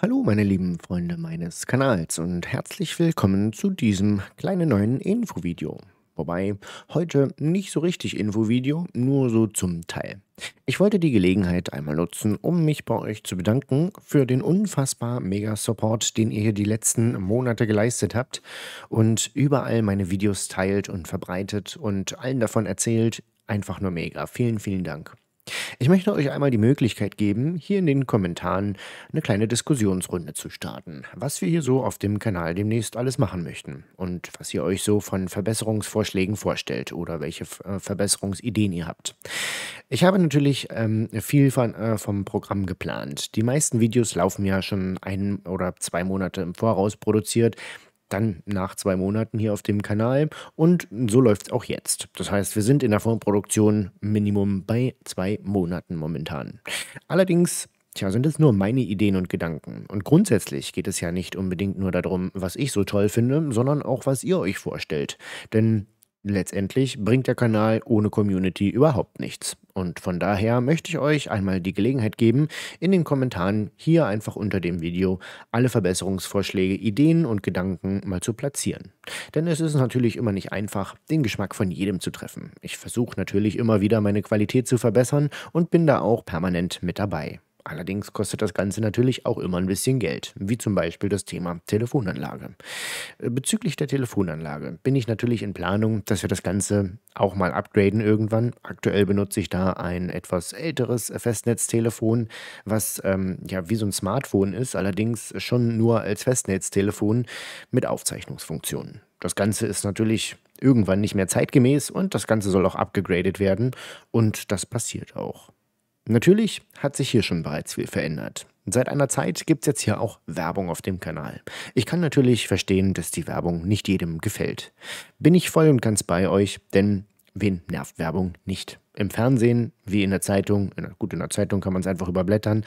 Hallo meine lieben Freunde meines Kanals und herzlich willkommen zu diesem kleinen neuen Infovideo. Wobei, heute nicht so richtig Infovideo, nur so zum Teil. Ich wollte die Gelegenheit einmal nutzen, um mich bei euch zu bedanken für den unfassbar mega Support, den ihr hier die letzten Monate geleistet habt und überall meine Videos teilt und verbreitet und allen davon erzählt. Einfach nur mega. Vielen, vielen Dank. Ich möchte euch einmal die Möglichkeit geben, hier in den Kommentaren eine kleine Diskussionsrunde zu starten, was wir hier so auf dem Kanal demnächst alles machen möchten und was ihr euch so von Verbesserungsvorschlägen vorstellt oder welche äh, Verbesserungsideen ihr habt. Ich habe natürlich ähm, viel von, äh, vom Programm geplant. Die meisten Videos laufen ja schon ein oder zwei Monate im Voraus produziert dann nach zwei Monaten hier auf dem Kanal. Und so läuft es auch jetzt. Das heißt, wir sind in der Vorproduktion Minimum bei zwei Monaten momentan. Allerdings Tja, sind es nur meine Ideen und Gedanken. Und grundsätzlich geht es ja nicht unbedingt nur darum, was ich so toll finde, sondern auch, was ihr euch vorstellt. Denn letztendlich bringt der Kanal ohne Community überhaupt nichts. Und von daher möchte ich euch einmal die Gelegenheit geben, in den Kommentaren hier einfach unter dem Video alle Verbesserungsvorschläge, Ideen und Gedanken mal zu platzieren. Denn es ist natürlich immer nicht einfach, den Geschmack von jedem zu treffen. Ich versuche natürlich immer wieder meine Qualität zu verbessern und bin da auch permanent mit dabei. Allerdings kostet das Ganze natürlich auch immer ein bisschen Geld, wie zum Beispiel das Thema Telefonanlage. Äh, bezüglich der Telefonanlage bin ich natürlich in Planung, dass wir das Ganze auch mal upgraden irgendwann. Aktuell benutze ich da ein etwas älteres Festnetztelefon, was ähm, ja wie so ein Smartphone ist, allerdings schon nur als Festnetztelefon mit Aufzeichnungsfunktionen. Das Ganze ist natürlich irgendwann nicht mehr zeitgemäß und das Ganze soll auch abgegradet werden und das passiert auch. Natürlich hat sich hier schon bereits viel verändert. Seit einer Zeit gibt es jetzt hier auch Werbung auf dem Kanal. Ich kann natürlich verstehen, dass die Werbung nicht jedem gefällt. Bin ich voll und ganz bei euch, denn wen nervt Werbung nicht? Im Fernsehen, wie in der Zeitung, in, gut, in der Zeitung kann man es einfach überblättern,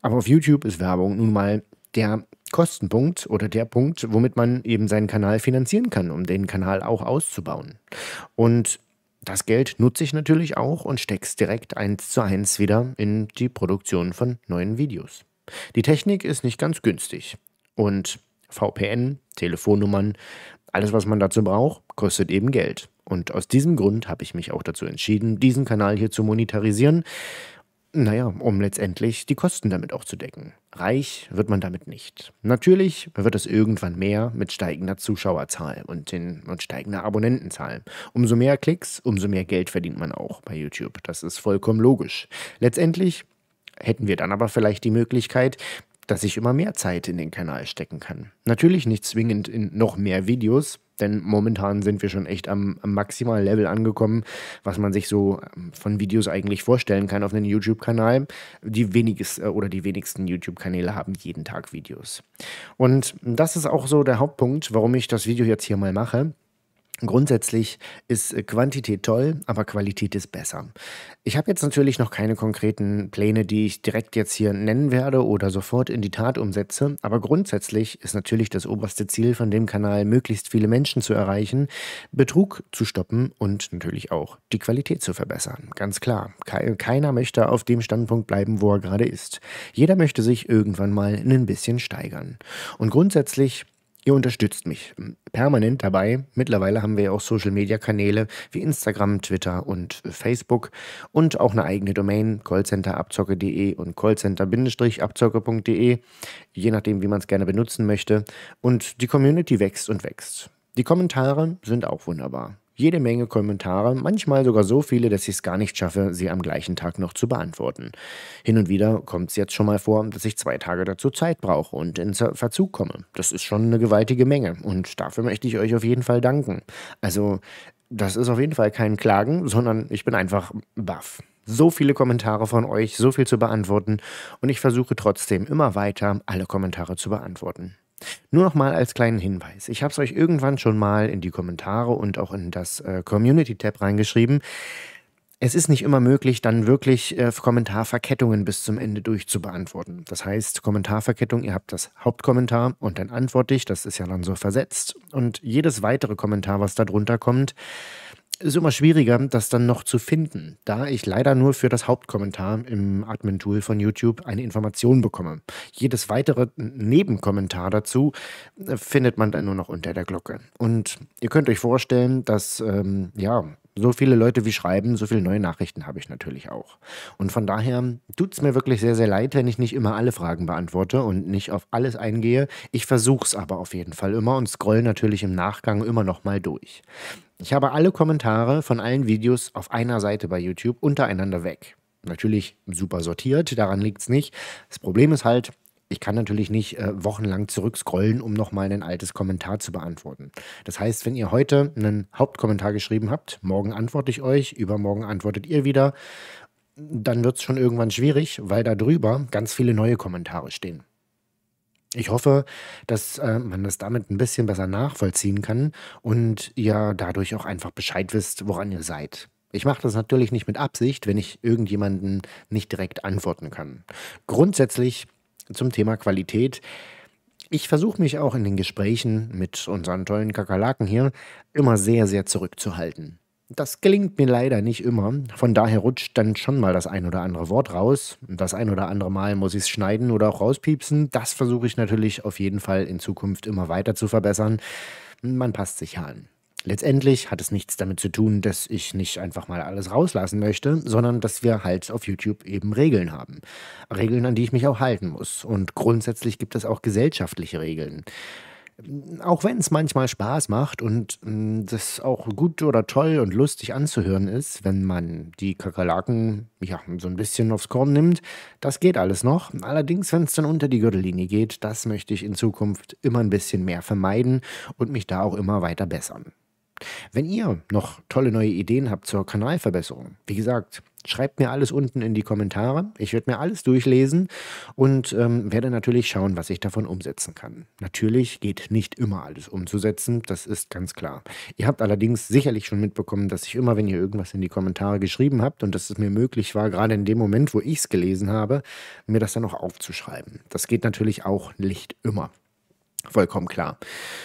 aber auf YouTube ist Werbung nun mal der Kostenpunkt oder der Punkt, womit man eben seinen Kanal finanzieren kann, um den Kanal auch auszubauen. Und das Geld nutze ich natürlich auch und stecke es direkt eins zu eins wieder in die Produktion von neuen Videos. Die Technik ist nicht ganz günstig. Und VPN, Telefonnummern, alles, was man dazu braucht, kostet eben Geld. Und aus diesem Grund habe ich mich auch dazu entschieden, diesen Kanal hier zu monetarisieren. Naja, um letztendlich die Kosten damit auch zu decken. Reich wird man damit nicht. Natürlich wird es irgendwann mehr mit steigender Zuschauerzahl und, in, und steigender Abonnentenzahl. Umso mehr Klicks, umso mehr Geld verdient man auch bei YouTube. Das ist vollkommen logisch. Letztendlich hätten wir dann aber vielleicht die Möglichkeit, dass ich immer mehr Zeit in den Kanal stecken kann. Natürlich nicht zwingend in noch mehr Videos, denn momentan sind wir schon echt am, am maximalen Level angekommen, was man sich so ähm, von Videos eigentlich vorstellen kann auf einem YouTube-Kanal. Die weniges äh, oder die wenigsten YouTube-Kanäle haben jeden Tag Videos. Und das ist auch so der Hauptpunkt, warum ich das Video jetzt hier mal mache. Grundsätzlich ist äh, Quantität toll, aber Qualität ist besser. Ich habe jetzt natürlich noch keine konkreten Pläne, die ich direkt jetzt hier nennen werde oder sofort in die Tat umsetze, aber grundsätzlich ist natürlich das oberste Ziel von dem Kanal, möglichst viele Menschen zu erreichen, Betrug zu stoppen und natürlich auch die Qualität zu verbessern. Ganz klar, keiner möchte auf dem Standpunkt bleiben, wo er gerade ist. Jeder möchte sich irgendwann mal ein bisschen steigern. Und grundsätzlich Ihr unterstützt mich ähm, permanent dabei. Mittlerweile haben wir ja auch Social-Media-Kanäle wie Instagram, Twitter und Facebook und auch eine eigene Domain callcenterabzocke.de und callcenter-abzocke.de, je nachdem, wie man es gerne benutzen möchte. Und die Community wächst und wächst. Die Kommentare sind auch wunderbar jede Menge Kommentare, manchmal sogar so viele, dass ich es gar nicht schaffe, sie am gleichen Tag noch zu beantworten. Hin und wieder kommt es jetzt schon mal vor, dass ich zwei Tage dazu Zeit brauche und in Verzug komme. Das ist schon eine gewaltige Menge und dafür möchte ich euch auf jeden Fall danken. Also, das ist auf jeden Fall kein Klagen, sondern ich bin einfach baff so viele Kommentare von euch, so viel zu beantworten und ich versuche trotzdem immer weiter alle Kommentare zu beantworten. Nur noch mal als kleinen Hinweis. Ich habe es euch irgendwann schon mal in die Kommentare und auch in das äh, Community-Tab reingeschrieben. Es ist nicht immer möglich, dann wirklich äh, Kommentarverkettungen bis zum Ende durchzubeantworten. Das heißt, Kommentarverkettung, ihr habt das Hauptkommentar und dann antworte ich, das ist ja dann so versetzt. Und jedes weitere Kommentar, was da drunter kommt, ist immer schwieriger, das dann noch zu finden, da ich leider nur für das Hauptkommentar im Admin-Tool von YouTube eine Information bekomme. Jedes weitere Nebenkommentar dazu äh, findet man dann nur noch unter der Glocke. Und ihr könnt euch vorstellen, dass ähm, ja, so viele Leute wie schreiben, so viele neue Nachrichten habe ich natürlich auch. Und von daher tut es mir wirklich sehr, sehr leid, wenn ich nicht immer alle Fragen beantworte und nicht auf alles eingehe. Ich versuche es aber auf jeden Fall immer und scroll natürlich im Nachgang immer nochmal durch. Ich habe alle Kommentare von allen Videos auf einer Seite bei YouTube untereinander weg. Natürlich super sortiert, daran liegt es nicht. Das Problem ist halt, ich kann natürlich nicht äh, wochenlang zurückscrollen, um nochmal ein altes Kommentar zu beantworten. Das heißt, wenn ihr heute einen Hauptkommentar geschrieben habt, morgen antworte ich euch, übermorgen antwortet ihr wieder, dann wird es schon irgendwann schwierig, weil da drüber ganz viele neue Kommentare stehen. Ich hoffe, dass äh, man das damit ein bisschen besser nachvollziehen kann und ihr dadurch auch einfach Bescheid wisst, woran ihr seid. Ich mache das natürlich nicht mit Absicht, wenn ich irgendjemanden nicht direkt antworten kann. Grundsätzlich zum Thema Qualität. Ich versuche mich auch in den Gesprächen mit unseren tollen Kakerlaken hier immer sehr, sehr zurückzuhalten. Das gelingt mir leider nicht immer. Von daher rutscht dann schon mal das ein oder andere Wort raus. Das ein oder andere Mal muss ich es schneiden oder auch rauspiepsen. Das versuche ich natürlich auf jeden Fall in Zukunft immer weiter zu verbessern. Man passt sich ja an letztendlich hat es nichts damit zu tun, dass ich nicht einfach mal alles rauslassen möchte, sondern dass wir halt auf YouTube eben Regeln haben. Regeln, an die ich mich auch halten muss. Und grundsätzlich gibt es auch gesellschaftliche Regeln auch wenn es manchmal Spaß macht und mh, mm, das auch gut oder toll und lustig anzuhören ist, wenn man die Kakerlaken ja, so ein bisschen aufs Korn nimmt, das geht alles noch. Allerdings, wenn es dann unter die Gürtellinie geht, das möchte ich in Zukunft immer ein bisschen mehr vermeiden und mich da auch immer weiter bessern. Wenn ihr noch tolle neue Ideen habt zur Kanalverbesserung, wie gesagt, schreibt mir alles unten in die Kommentare. Ich werde mir alles durchlesen und ähm, werde natürlich schauen, was ich davon umsetzen kann. Natürlich geht nicht immer alles umzusetzen, das ist ganz klar. Ihr habt allerdings sicherlich schon mitbekommen, dass ich immer, wenn ihr irgendwas in die Kommentare geschrieben habt und dass es mir möglich war, gerade in dem Moment, wo ich es gelesen habe, mir das dann auch aufzuschreiben. Das geht natürlich auch nicht immer vollkommen klar.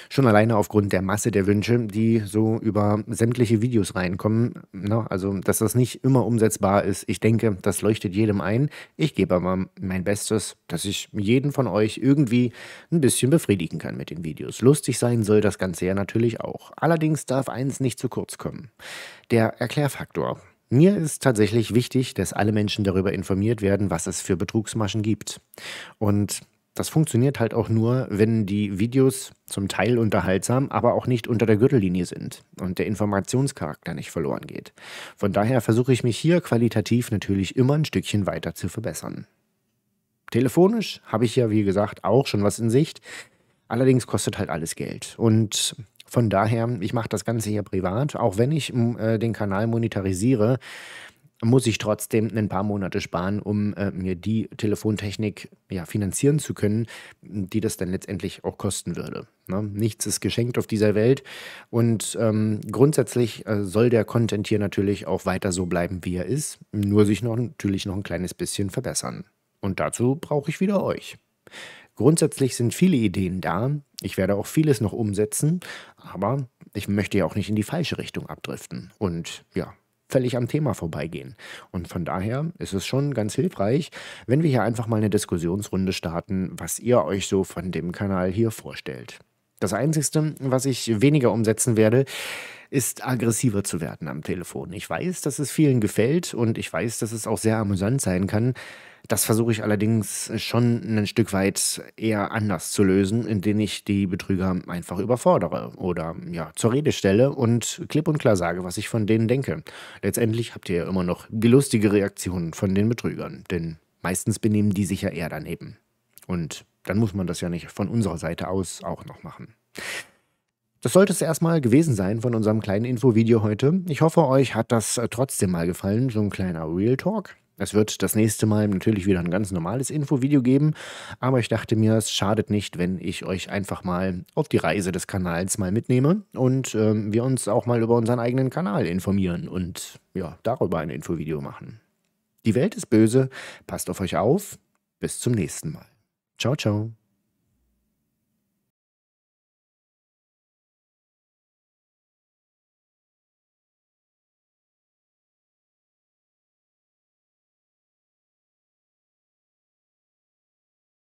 Schon alleine aufgrund der Masse der Wünsche, die so über sämtliche Videos reinkommen. Na, ne? also, dass das nicht immer umsetzbar ist, ich denke, das leuchtet jedem ein. Ich gebe aber mein Bestes, dass ich jeden von euch irgendwie ein bisschen befriedigen kann mit den Videos. Lustig sein soll das Ganze ja natürlich auch. Allerdings darf eins nicht zu kurz kommen. Der Erklärfaktor. Mir ist tatsächlich wichtig, dass alle Menschen darüber informiert werden, was es für Betrugsmaschen gibt. Und das funktioniert halt auch nur, wenn die Videos zum Teil unterhaltsam, aber auch nicht unter der Gürtellinie sind und der Informationscharakter nicht verloren geht. Von daher versuche ich mich hier qualitativ natürlich immer ein Stückchen weiter zu verbessern. Telefonisch habe ich ja, wie gesagt, auch schon was in Sicht. Allerdings kostet halt alles Geld. Und von daher, ich mache das Ganze hier privat, auch wenn ich äh, den Kanal monetarisiere muss ich trotzdem ein paar Monate sparen, um äh, mir die Telefontechnik ja, finanzieren zu können, die das dann letztendlich auch kosten würde. Ne? Nichts ist geschenkt auf dieser Welt und ähm, grundsätzlich äh, soll der Content hier natürlich auch weiter so bleiben, wie er ist, nur sich noch, natürlich noch ein kleines bisschen verbessern. Und dazu brauche ich wieder euch. Grundsätzlich sind viele Ideen da. Ich werde auch vieles noch umsetzen, aber ich möchte ja auch nicht in die falsche Richtung abdriften. Und ja, völlig am Thema vorbeigehen. Und von daher ist es schon ganz hilfreich, wenn wir hier einfach mal eine Diskussionsrunde starten, was ihr euch so von dem Kanal hier vorstellt. Das Einzige, was ich weniger umsetzen werde, ist, aggressiver zu werden am Telefon. Ich weiß, dass es vielen gefällt und ich weiß, dass es auch sehr amüsant sein kann. Das versuche ich allerdings schon ein Stück weit eher anders zu lösen, indem ich die Betrüger einfach überfordere oder ja, zur Rede stelle und klipp und klar sage, was ich von denen denke. Letztendlich habt ihr ja immer noch gelustige Reaktionen von den Betrügern, denn meistens benehmen die sich ja eher daneben. Und dann muss man das ja nicht von unserer Seite aus auch noch machen. Das sollte es erstmal gewesen sein von unserem kleinen Infovideo heute. Ich hoffe, euch hat das äh, trotzdem mal gefallen, so ein kleiner Real Talk. Es wird das nächste Mal natürlich wieder ein ganz normales Infovideo geben, aber ich dachte mir, es schadet nicht, wenn ich euch einfach mal auf die Reise des Kanals mal mitnehme und ähm, wir uns auch mal über unseren eigenen Kanal informieren und ja, darüber ein Infovideo machen. Die Welt ist böse, passt auf euch auf, bis zum nächsten Mal. Ciao, ciao.